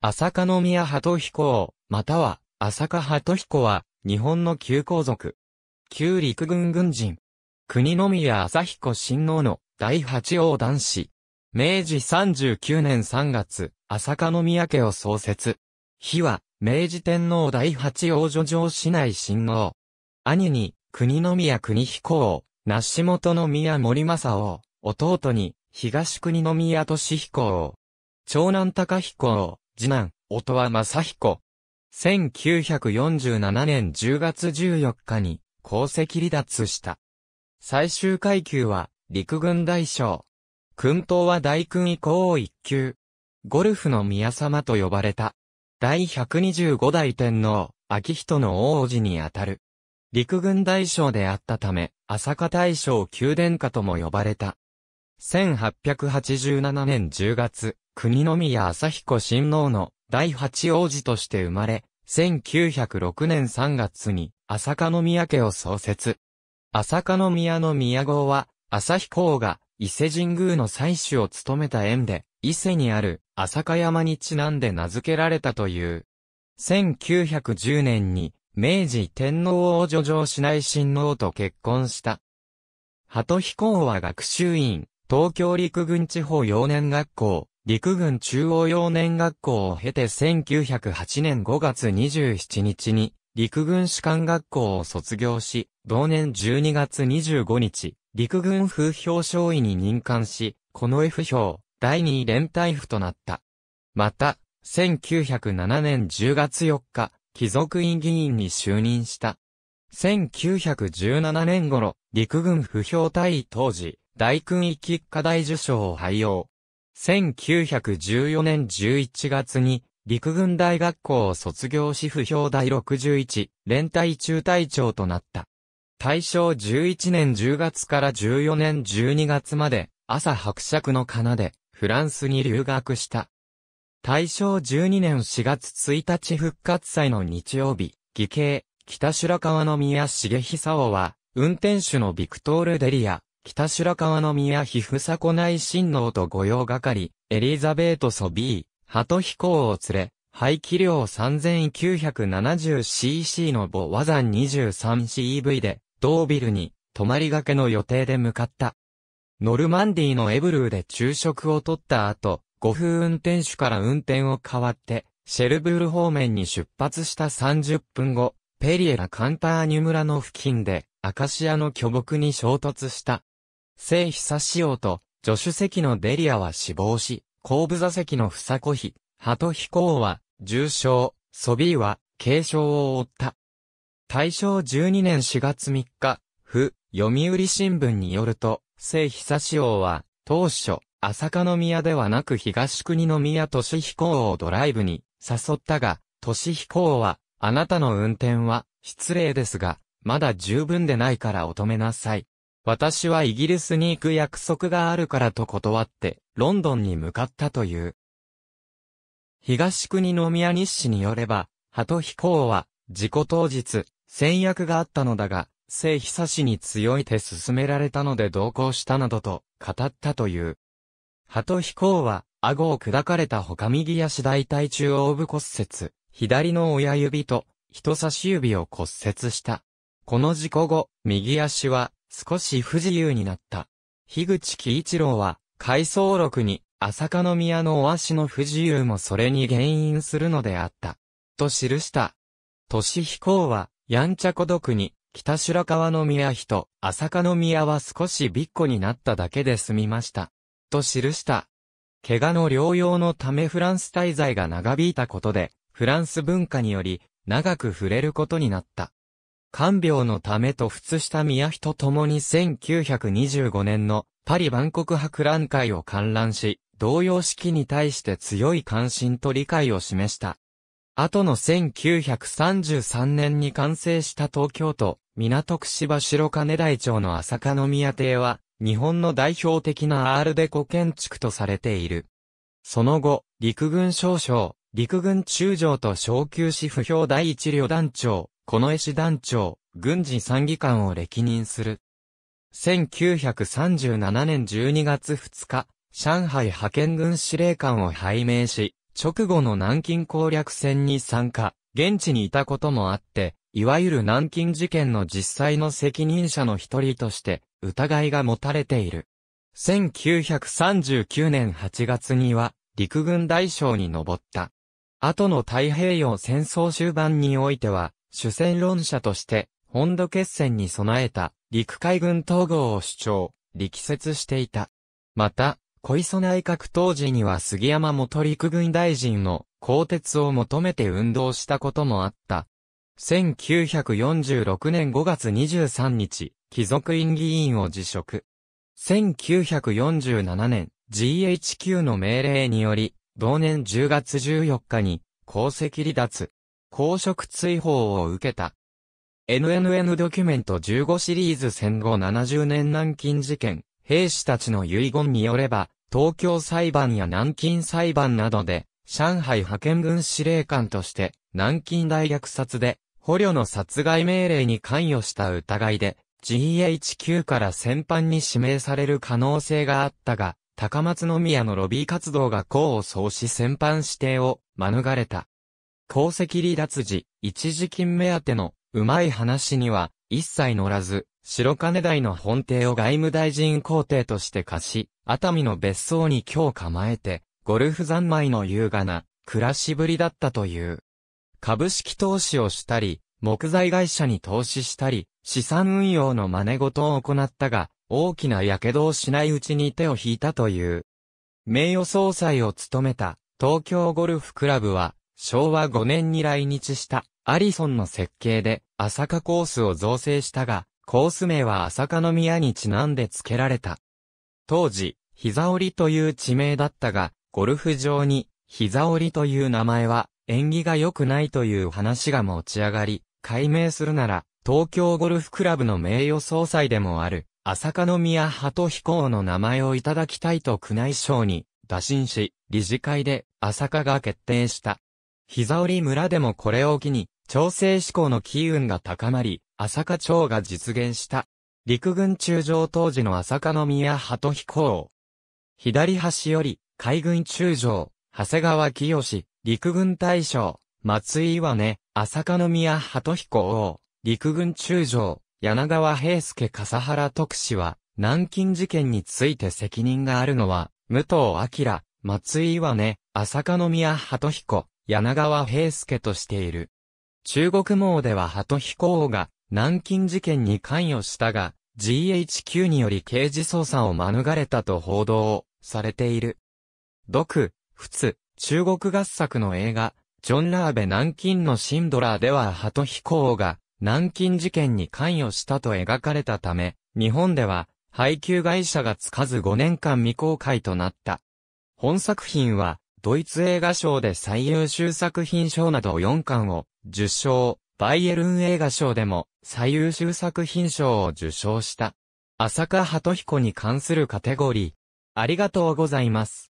浅香宮鳩彦王、または、浅香鳩彦は、日本の旧皇族。旧陸軍軍人。国宮浅彦親王の第八王男子。明治39年3月、浅香宮家を創設。日は、明治天皇第八王女城市内親王。兄に、国宮国彦王、梨本宮森正王、弟に、東国宮俊彦王。長男高彦王、次男、音羽正彦。1947年10月14日に、功績離脱した。最終階級は、陸軍大将。訓頭は大訓以降を一級。ゴルフの宮様と呼ばれた。第125代天皇、秋人の王子にあたる。陸軍大将であったため、朝霞大将宮殿下とも呼ばれた。1887年10月、国宮朝彦親王の第八王子として生まれ、1906年3月に朝香宮家を創設。朝香宮の宮号は、朝彦王が伊勢神宮の祭主を務めた縁で、伊勢にある朝香山にちなんで名付けられたという。1910年に、明治天皇を叙上しない親王と結婚した。鳩彦王は学習院、東京陸軍地方幼年学校、陸軍中央幼年学校を経て1908年5月27日に陸軍士官学校を卒業し、同年12月25日、陸軍風評少尉に任官し、この F 表、第2連隊府となった。また、1907年10月4日、貴族院議員に就任した。1917年頃、陸軍不評隊当時、大勲一課題受賞を廃用。1914年11月に陸軍大学校を卒業し不評第61連隊中隊長となった。大正11年10月から14年12月まで朝伯爵の奏でフランスに留学した。大正12年4月1日復活祭の日曜日、義兄、北白川宮重久夫は、運転手のビクトール・デリア、北白川の宮妃さこ内親王と御用係、エリザベート・ソビー、鳩飛行を連れ、排気量 3970cc の母和山 23CV で、ドービルに、泊まりがけの予定で向かった。ノルマンディのエブルーで昼食をとった後、五風運転手から運転を変わって、シェルブール方面に出発した30分後、ペリエラ・カンパーニュ村の付近で、アカシアの巨木に衝突した。聖久志夫と、助手席のデリアは死亡し、後部座席の房子妃、鳩飛行は、重傷、ソビーは、軽傷を負った。大正12年4月3日、府、読売新聞によると、聖久志王は、当初、朝香宮ではなく東国宮俊飛行をドライブに誘ったが、俊飛行は、あなたの運転は失礼ですが、まだ十分でないからお止めなさい、私はイギリスに行く約束があるからと断って、ロンドンに向かったという。東国宮日誌によれば、鳩飛行は、事故当日、戦略があったのだが、聖久氏に強い手進められたので同行したなどと語ったという。鳩飛行は、顎を砕かれた他右足大腿中央部骨折、左の親指と人差し指を骨折した。この事故後、右足は少し不自由になった。樋口喜一郎は、回想録に、朝香宮のお足の不自由もそれに原因するのであった。と記した。年飛行は、やんちゃ孤独に、北白川宮人、朝香宮は少しびっこになっただけで済みました。と記した。怪我の療養のためフランス滞在が長引いたことで、フランス文化により、長く触れることになった。看病のためと仏下宮妃ともに1925年のパリ万国博覧会を観覧し、同様式に対して強い関心と理解を示した。後の1933年に完成した東京都、港区芝白金台町の朝香宮邸は、日本の代表的なアールデコ建築とされている。その後、陸軍少将、陸軍中将と昇級士不評第一旅団長、近衛師団長、軍事参議官を歴任する。1937年12月2日、上海派遣軍司令官を拝命し、直後の南京攻略戦に参加、現地にいたこともあって、いわゆる南京事件の実際の責任者の一人として、疑いが持たれている。1939年8月には、陸軍大将に上った。後の太平洋戦争終盤においては、主戦論者として、本土決戦に備えた陸海軍統合を主張、力説していた。また、小磯内閣当時には杉山元陸軍大臣の更迭を求めて運動したこともあった。1946年5月23日、貴族院議員を辞職。1947年、GHQ の命令により、同年10月14日に、功績離脱。公職追放を受けた。NNN ドキュメント15シリーズ戦後70年南京事件、兵士たちの遺言によれば、東京裁判や南京裁判などで、上海派遣軍司令官として、南京大虐殺で、捕虜の殺害命令に関与した疑いで、GHQ から戦犯に指名される可能性があったが、高松宮のロビー活動が功を奏し戦犯指定を免れた。功績離脱時、一時金目当ての、うまい話には、一切乗らず、白金台の本邸を外務大臣公邸として貸し、熱海の別荘に今日構えて、ゴルフ三昧の優雅な、暮らしぶりだったという。株式投資をしたり、木材会社に投資したり、資産運用の真似事を行ったが、大きな火傷をしないうちに手を引いたという。名誉総裁を務めた東京ゴルフクラブは昭和5年に来日したアリソンの設計で朝霞コースを造成したが、コース名は朝霞宮にちなんで付けられた。当時、膝折という地名だったが、ゴルフ場に膝折という名前は縁起が良くないという話が持ち上がり、解明するなら、東京ゴルフクラブの名誉総裁でもある、朝霞宮鳩飛行の名前をいただきたいと宮内省に打診し、理事会で朝霞が決定した。膝折村でもこれを機に、調整志向の機運が高まり、朝霞町が実現した。陸軍中将当時の朝霞宮鳩飛行。左端より、海軍中将、長谷川清、陸軍大将、松井岩根、朝霞宮鳩彦王、陸軍中将、柳川平介笠原徳氏は、南京事件について責任があるのは、武藤明、松井岩根、朝霞宮鳩彦、柳川平介としている。中国網では鳩彦王が南京事件に関与したが、GHQ により刑事捜査を免れたと報道されている。独、仏、中国合作の映画、ジョン・ラーベ南京のシンドラーでは鳩飛行が南京事件に関与したと描かれたため、日本では配給会社がつかず5年間未公開となった。本作品はドイツ映画賞で最優秀作品賞など4巻を受賞、バイエルン映画賞でも最優秀作品賞を受賞した。浅香鳩彦に関するカテゴリー。ありがとうございます。